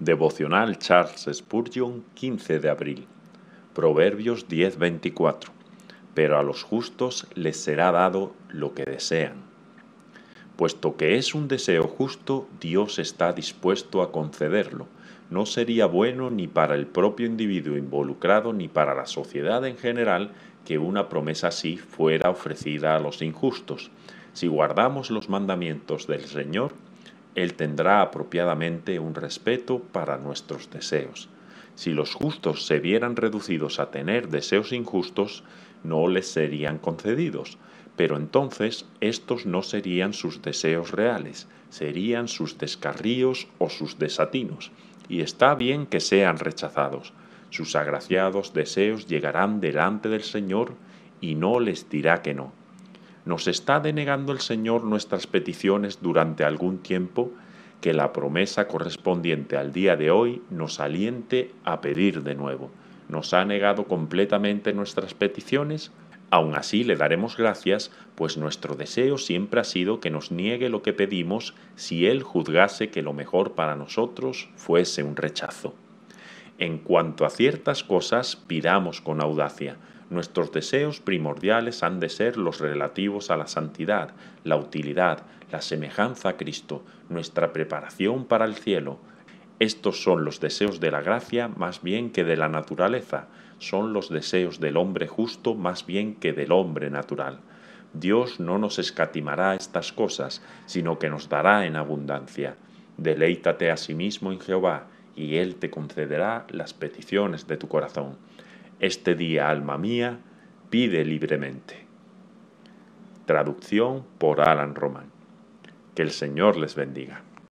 Devocional Charles Spurgeon, 15 de abril. Proverbios 10:24. Pero a los justos les será dado lo que desean. Puesto que es un deseo justo, Dios está dispuesto a concederlo. No sería bueno ni para el propio individuo involucrado ni para la sociedad en general que una promesa así fuera ofrecida a los injustos. Si guardamos los mandamientos del Señor, él tendrá apropiadamente un respeto para nuestros deseos. Si los justos se vieran reducidos a tener deseos injustos, no les serían concedidos, pero entonces estos no serían sus deseos reales, serían sus descarríos o sus desatinos, y está bien que sean rechazados. Sus agraciados deseos llegarán delante del Señor y no les dirá que no. ¿Nos está denegando el Señor nuestras peticiones durante algún tiempo? Que la promesa correspondiente al día de hoy nos aliente a pedir de nuevo. ¿Nos ha negado completamente nuestras peticiones? Aun así le daremos gracias, pues nuestro deseo siempre ha sido que nos niegue lo que pedimos si Él juzgase que lo mejor para nosotros fuese un rechazo. En cuanto a ciertas cosas, pidamos con audacia Nuestros deseos primordiales han de ser los relativos a la santidad, la utilidad, la semejanza a Cristo, nuestra preparación para el cielo. Estos son los deseos de la gracia más bien que de la naturaleza, son los deseos del hombre justo más bien que del hombre natural. Dios no nos escatimará estas cosas, sino que nos dará en abundancia. Deleítate a sí mismo en Jehová, y Él te concederá las peticiones de tu corazón. Este día, alma mía, pide libremente. Traducción por Alan Román. Que el Señor les bendiga.